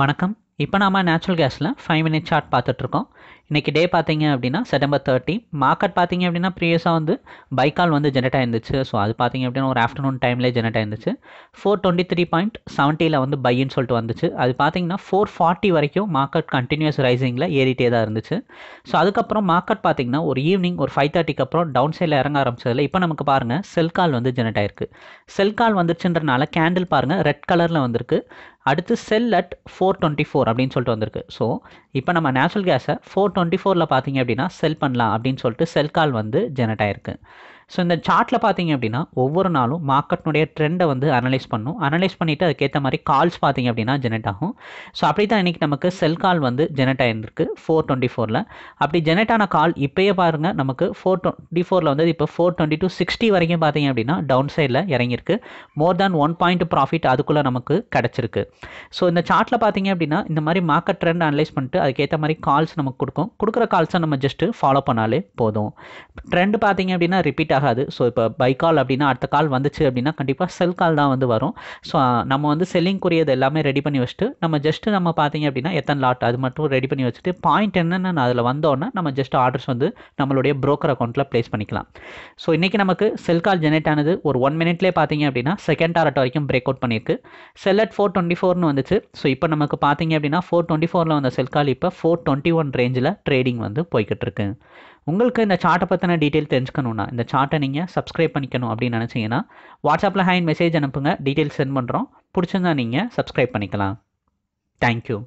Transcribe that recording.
வணக்கம் இப்போ நாம் நேச்சுரல் கேஸில் ஃபைவ் மினிட் சார்ட் பார்த்துட்ருக்கோம் இன்றைக்கி டே பார்த்தீங்க அப்படின்னா செப்டம்பர் தேர்ட்டி மார்க்கெட் பார்த்தீங்க அப்படின்னா ப்ரீவியஸாக வந்து பைக்கால் வந்து ஜெனரேட் ஆயிருந்துச்சு ஸோ அது பார்த்தீங்க அப்படின்னா ஒரு ஆஃப்டர்நூன் டைம்லேயே ஜெனரேட் ஆயிருந்துச்சு ஃபோர் டுவெண்ட்டி த்ரீ பாயிண்ட் செவன்ட்டியில் வந்து பையின்னு சொல்லிட்டு வந்துச்சு அது பார்த்தீங்கன்னா ஃபோர் ஃபார்ட்டி வரைக்கும் மார்க்கெட் கண்டினியூஸ் ரைசிங்கில் ஏறிட்டே தான் இருந்துச்சு ஸோ அதுக்கப்புறம் மார்க்கெட் பார்த்தீங்கன்னா ஒரு ஈவினிங் ஒரு ஃபைவ் தேர்ட்டிக்கு அப்புறம் டவுன் சைடில் இறங்க ஆரம்பிச்சதில் இப்போ நமக்கு பாருங்கள் செல் கால் வந்து ஜெனரேட் ஆயிருக்கு செல் கால் வந்துருச்சுன்றனால கேண்டில் பாருங்கள் ரெட் கலரில் வந்திருக்கு அடுத்து sell at four twenty four அப்படின்னு சொல்லிட்டு வந்திருக்கு ஸோ இப்போ நம்ம நேச்சுரல் கேஸை ஃபோர் டுவெண்ட்டி ஃபோரில் பார்த்தீங்க அப்படின்னா செல் பண்ணலாம் அப்படின்னு சொல்லிட்டு செல் கால் வந்து ஜெனரேட் ஆயிருக்கு ஸோ இந்த சார்ட்டில் பார்த்தீங்க அப்படின்னா ஒவ்வொரு நாளும் மார்க்கெட்னுடைய ட்ரெண்டை வந்து அனலைஸ் பண்ணும் அனலைஸ் பண்ணிவிட்டு அதுக்கேற்ற மாதிரி கால்ஸ் பார்த்தீங்க அப்படின்னா ஜெனரேட் ஆகும் ஸோ அப்படி தான் இன்றைக்கி நமக்கு செல் கால் வந்து ஜெனரேட் ஆகிருந்திருக்கு ஃபோர் டுவெண்ட்டி ஃபோரில் அப்படி ஜெனரேட் ஆன கால் இப்போயே பாருங்கள் நமக்கு ஃபோர் டுவெண்ட்டி ஃபோரில் வந்து இப்போ ஃபோர் டுவெண்ட்டி டூ சிக்ஸ்டி வரைக்கும் பார்த்தீங்க அப்படின்னா டவுன் சைடில் இறங்கியிருக்கு more than one point profit அதுக்குள்ளே நமக்கு கிடச்சிருக்கு ஸோ இந்த சார்ட்டில் பார்த்தீங்க அப்படின்னா இந்த மாதிரி மார்க்கெட் ட்ரெண்ட் அனலைஸ் பண்ணிட்டு அதுக்கேற்ற மாதிரி கால்ஸ் நமக்கு கொடுக்கும் கொடுக்குற கால்ஸை நம்ம ஜஸ்ட்டு ஃபாலோ பண்ணாலே போதும் ட்ரெண்ட் பார்த்தீங்க அப்படின்னா ரிப்பீட் ஆகாது ஸோ இப்போ பை கால் அப்படின்னா அடுத்த கால் வந்துச்சு அப்படின்னா கண்டிப்பாக செல் கால் தான் வந்து வரும் ஸோ நம்ம வந்து செல்லிங்குரியது எல்லாமே ரெடி பண்ணி வச்சுட்டு நம்ம ஜஸ்ட்டு நம்ம பார்த்தீங்க அப்படின்னா எத்தனை லாட் அது மட்டும் ரெடி பண்ணி வச்சுட்டு பாயிண்ட் என்னென்னு அதில் வந்தோன்னா நம்ம ஜஸ்ட் ஆர்டர்ஸ் வந்து நம்மளுடைய ப்ரோக்கர் அக்கௌண்ட்டில் ப்ளேஸ் பண்ணிக்கலாம் ஸோ இன்றைக்கி நமக்கு செல் கால் ஜெனரேட் ஆனது ஒரு ஒன் மினிட்லேயே பார்த்தீங்க அப்படின்னா செகண்ட் டாரட் வரைக்கும் பிரேக் அவுட் பண்ணியிருக்கு செல் அட் ஃபோர் டுவெண்ட்டி ஃபோர்னு வந்துச்சு ஸோ இப்போ நமக்கு பார்த்தீங்க அப்படின்னா ஃபோர் டுவெண்ட்டி ஃபோரில் வந்த செல் கால் இப்போ ஃபோர் டுவெண்ட்டி ஒன் ரேஞ்சில் ட்ரேடிங் வந்து போய்கிட்டு இருக்கு உங்களுக்கு இந்த சார்ட்டை பற்றின டீட்டெயில் தெரிஞ்சுக்கணுன்னா இந்த சார்ட்டை நீங்கள் சப்ஸ்கிரைப் பண்ணிக்கணும் அப்படின்னு நினச்சிங்கன்னா வாட்ஸ்அப்பில் ஹேண்ட் மெசேஜ் அனுப்புங்க டீட்டெயில் சென்ட் பண்ணுறோம் பிடிச்சிருந்தா நீங்கள் சப்ஸ்கிரைப் பண்ணிக்கலாம் தேங்க்யூ